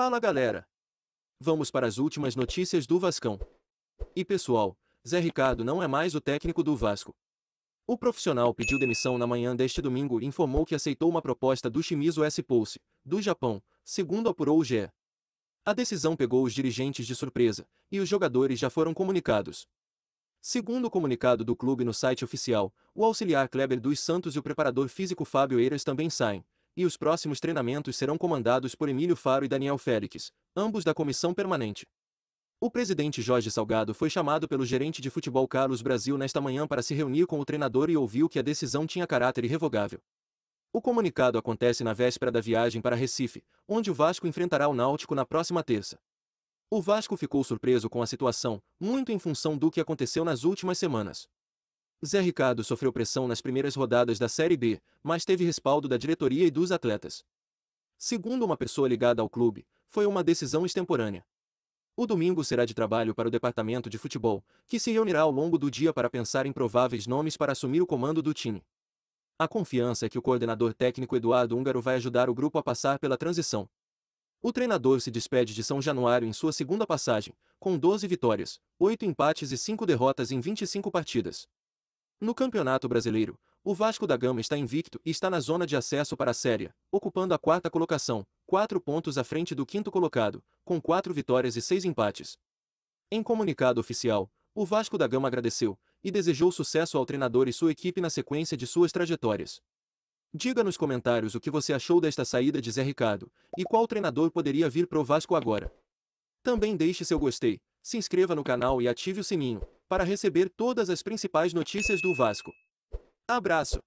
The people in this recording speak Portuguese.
Fala galera! Vamos para as últimas notícias do Vascão. E pessoal, Zé Ricardo não é mais o técnico do Vasco. O profissional pediu demissão na manhã deste domingo e informou que aceitou uma proposta do Shimizu S-Pulse, do Japão, segundo apurou o GE. A decisão pegou os dirigentes de surpresa, e os jogadores já foram comunicados. Segundo o comunicado do clube no site oficial, o auxiliar Kleber dos Santos e o preparador físico Fábio Eiras também saem, e os próximos treinamentos serão comandados por Emílio Faro e Daniel Félix, ambos da comissão permanente. O presidente Jorge Salgado foi chamado pelo gerente de futebol Carlos Brasil nesta manhã para se reunir com o treinador e ouviu que a decisão tinha caráter irrevogável. O comunicado acontece na véspera da viagem para Recife, onde o Vasco enfrentará o Náutico na próxima terça. O Vasco ficou surpreso com a situação, muito em função do que aconteceu nas últimas semanas. Zé Ricardo sofreu pressão nas primeiras rodadas da Série B, mas teve respaldo da diretoria e dos atletas. Segundo uma pessoa ligada ao clube, foi uma decisão extemporânea. O domingo será de trabalho para o departamento de futebol, que se reunirá ao longo do dia para pensar em prováveis nomes para assumir o comando do time. A confiança é que o coordenador técnico Eduardo Húngaro vai ajudar o grupo a passar pela transição. O treinador se despede de São Januário em sua segunda passagem, com 12 vitórias, 8 empates e 5 derrotas em 25 partidas. No Campeonato Brasileiro, o Vasco da Gama está invicto e está na zona de acesso para a Série, ocupando a quarta colocação, quatro pontos à frente do quinto colocado, com quatro vitórias e seis empates. Em comunicado oficial, o Vasco da Gama agradeceu e desejou sucesso ao treinador e sua equipe na sequência de suas trajetórias. Diga nos comentários o que você achou desta saída de Zé Ricardo e qual treinador poderia vir pro Vasco agora. Também deixe seu gostei, se inscreva no canal e ative o sininho para receber todas as principais notícias do Vasco. Abraço!